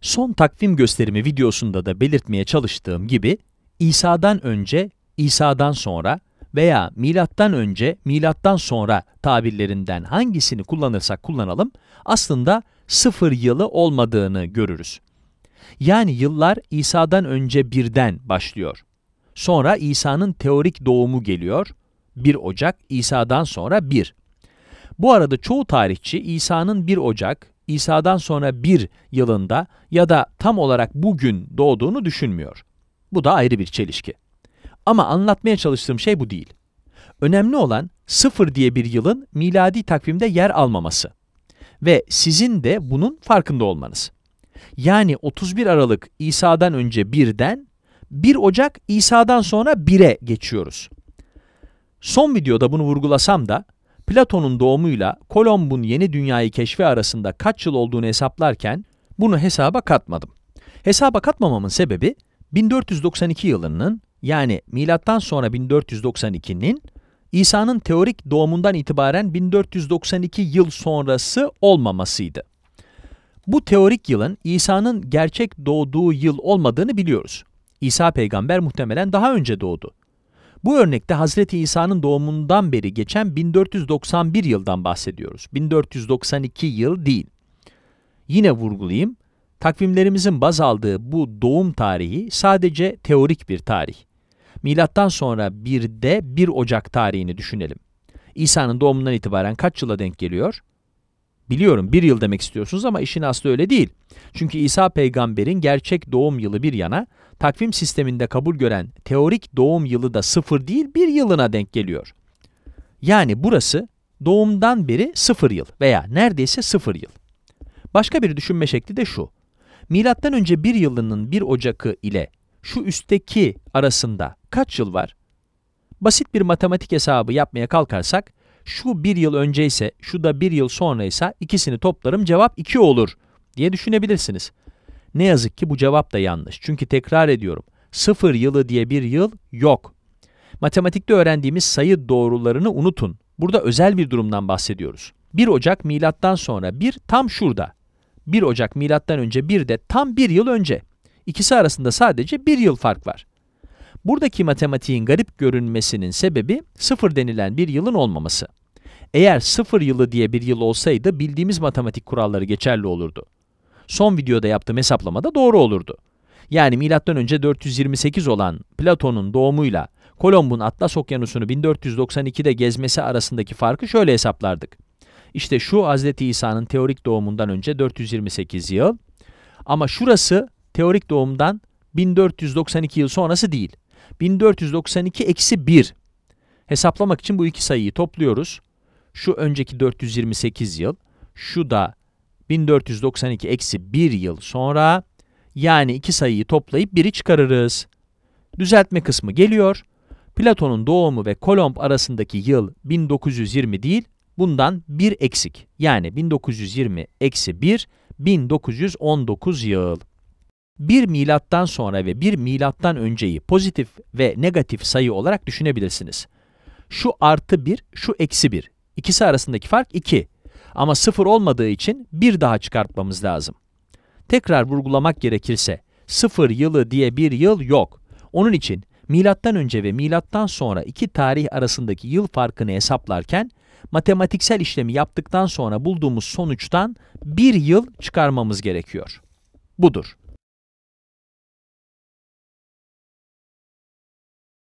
Son takvim gösterimi videosunda da belirtmeye çalıştığım gibi İsa'dan önce, İsa'dan sonra veya milattan önce, milattan sonra tabirlerinden hangisini kullanırsak kullanalım aslında sıfır yılı olmadığını görürüz. Yani yıllar İsa'dan önce birden başlıyor. Sonra İsa'nın teorik doğumu geliyor. 1 Ocak İsa'dan sonra 1. Bu arada çoğu tarihçi İsa'nın 1 Ocak, İsa'dan sonra bir yılında ya da tam olarak bugün doğduğunu düşünmüyor. Bu da ayrı bir çelişki. Ama anlatmaya çalıştığım şey bu değil. Önemli olan sıfır diye bir yılın miladi takvimde yer almaması ve sizin de bunun farkında olmanız. Yani 31 Aralık İsa'dan önce birden, 1 Ocak İsa'dan sonra 1'e geçiyoruz. Son videoda bunu vurgulasam da Platon'un doğumuyla Kolomb'un yeni dünyayı keşfi arasında kaç yıl olduğunu hesaplarken bunu hesaba katmadım. Hesaba katmamamın sebebi 1492 yılının yani milattan sonra 1492'nin İsa'nın teorik doğumundan itibaren 1492 yıl sonrası olmamasıydı. Bu teorik yılın İsa'nın gerçek doğduğu yıl olmadığını biliyoruz. İsa peygamber muhtemelen daha önce doğdu. Bu örnekte Hazreti İsa'nın doğumundan beri geçen 1491 yıldan bahsediyoruz. 1492 yıl değil. Yine vurgulayayım, takvimlerimizin baz aldığı bu doğum tarihi sadece teorik bir tarih. Milattan sonra bir de 1 Ocak tarihini düşünelim. İsa'nın doğumundan itibaren kaç yıla denk geliyor? Biliyorum bir yıl demek istiyorsunuz ama işin aslı öyle değil. Çünkü İsa peygamberin gerçek doğum yılı bir yana, takvim sisteminde kabul gören teorik doğum yılı da sıfır değil bir yılına denk geliyor. Yani burası doğumdan beri sıfır yıl veya neredeyse sıfır yıl. Başka bir düşünme şekli de şu. Milattan önce bir yılının bir Ocak'ı ile şu üstteki arasında kaç yıl var? Basit bir matematik hesabı yapmaya kalkarsak şu bir yıl önce ise şu da bir yıl sonra ise ikisini toplarım cevap 2 olur diye düşünebilirsiniz. Ne yazık ki bu cevap da yanlış. Çünkü tekrar ediyorum. Sıfır yılı diye bir yıl yok. Matematikte öğrendiğimiz sayı doğrularını unutun. Burada özel bir durumdan bahsediyoruz. 1 Ocak milattan sonra 1 tam şurada. 1 Ocak milattan önce 1 de tam 1 yıl önce. İkisi arasında sadece 1 yıl fark var. Buradaki matematiğin garip görünmesinin sebebi sıfır denilen bir yılın olmaması. Eğer sıfır yılı diye bir yıl olsaydı bildiğimiz matematik kuralları geçerli olurdu. Son videoda yaptığım hesaplama da doğru olurdu. Yani M.Ö. 428 olan Platon'un doğumuyla Kolomb'un Atlas Okyanusu'nu 1492'de gezmesi arasındaki farkı şöyle hesaplardık. İşte şu Hz. İsa'nın teorik doğumundan önce 428 yıl ama şurası teorik doğumdan 1492 yıl sonrası değil. 1492 eksi 1. Hesaplamak için bu iki sayıyı topluyoruz. Şu önceki 428 yıl, şu da 1492 eksi 1 yıl sonra yani iki sayıyı toplayıp 1'i çıkarırız. Düzeltme kısmı geliyor. Platon'un doğumu ve Kolomb arasındaki yıl 1920 değil, bundan 1 eksik. Yani 1920 eksi 1, 1919 yıl. 1 milattan sonra ve 1 milattan önceyi pozitif ve negatif sayı olarak düşünebilirsiniz. Şu artı 1, şu eksi 1. İkisi arasındaki fark 2. Ama 0 olmadığı için bir daha çıkartmamız lazım. Tekrar vurgulamak gerekirse 0 yılı diye bir yıl yok. Onun için milattan önce ve milattan sonra iki tarih arasındaki yıl farkını hesaplarken matematiksel işlemi yaptıktan sonra bulduğumuz sonuçtan bir yıl çıkarmamız gerekiyor. Budur.